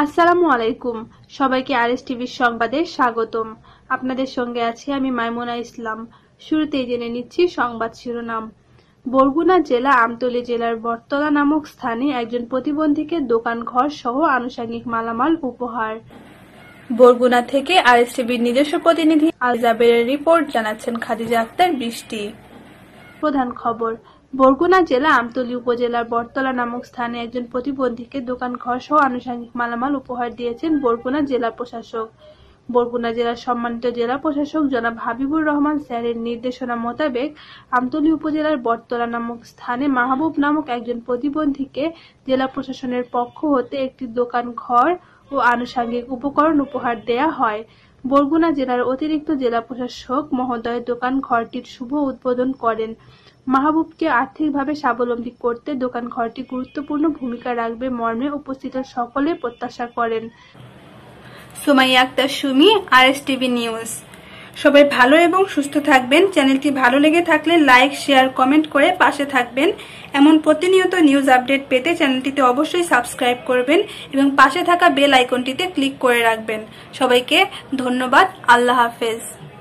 আসসালামু আলাইকুম সবাইকে আর এস টিভির সংবাদে স্বাগতম আপনাদের সঙ্গে আছি আমি মাইমুনা ইসলাম শুরুতেই জেনে নিচ্ছি সংবাদ শিরোনাম বরগুনা জেলা আমতলী জেলার বটতলা নামক স্থানে একজন প্রতিবন্ধীকে দোকান ঘর সহ আনুষঙ্গিক মালামাল উপহার বরগুনা থেকে আর এস টিভির নিজস্ব প্রতিনিধি আলজাবের রিপোর্ট জানাচ্ছেন খাদিজা আক্তার বৃষ্টি প্রধান খবর বরগুনা জেলা আমতলী উপজেলার বটতলা নামক স্থানে একজন প্রতিবন্ধীকে দোকান ঘর সহ আনুষাঙ্গিক মালামাল উপহার দিয়েছেন বরগুনা জেলা প্রশাসক বরগুনা জেলার সম্মানিত জেলা প্রশাসক জনাব হাবিবুর রহমান স্যারের নির্দেশনা মোতাবেক আমতলী উপজেলার বটতলা নামক স্থানে মাহবুব নামক একজন প্রতিবন্ধীকে জেলা প্রশাসনের পক্ষ হতে একটি দোকান ঘর ও আনুষাঙ্গিক উপকরণ উপহার দেয়া হয় বরগুনা জেলার অতিরিক্ত জেলা প্রশাসক মহোদয় দোকান ঘরটির শুভ উদ্বোধন করেন মাহবুবকে আর্থিকভাবে স্বাবলম্বী করতে দোকান ঘরটি গুরুত্বপূর্ণ ভূমিকা রাখবে মর্মে উপস্থিত সকলে প্রত্যাশা করেন Sumaiya Akter Sumi R S TV news সবাই ভালো এবং সুস্থ থাকবেন চ্যানেলটি ভালো লেগে থাকলে লাইক শেয়ার কমেন্ট করে পাশে থাকবেন এমন প্রতিনিয়ত নিউজ আপডেট পেতে চ্যানেলটিতে অবশ্যই সাবস্ক্রাইব করবেন এবং পাশে থাকা বেল আইকনটিতে ক্লিক করে রাখবেন সবাইকে ধন্যবাদ আল্লাহ হাফেজ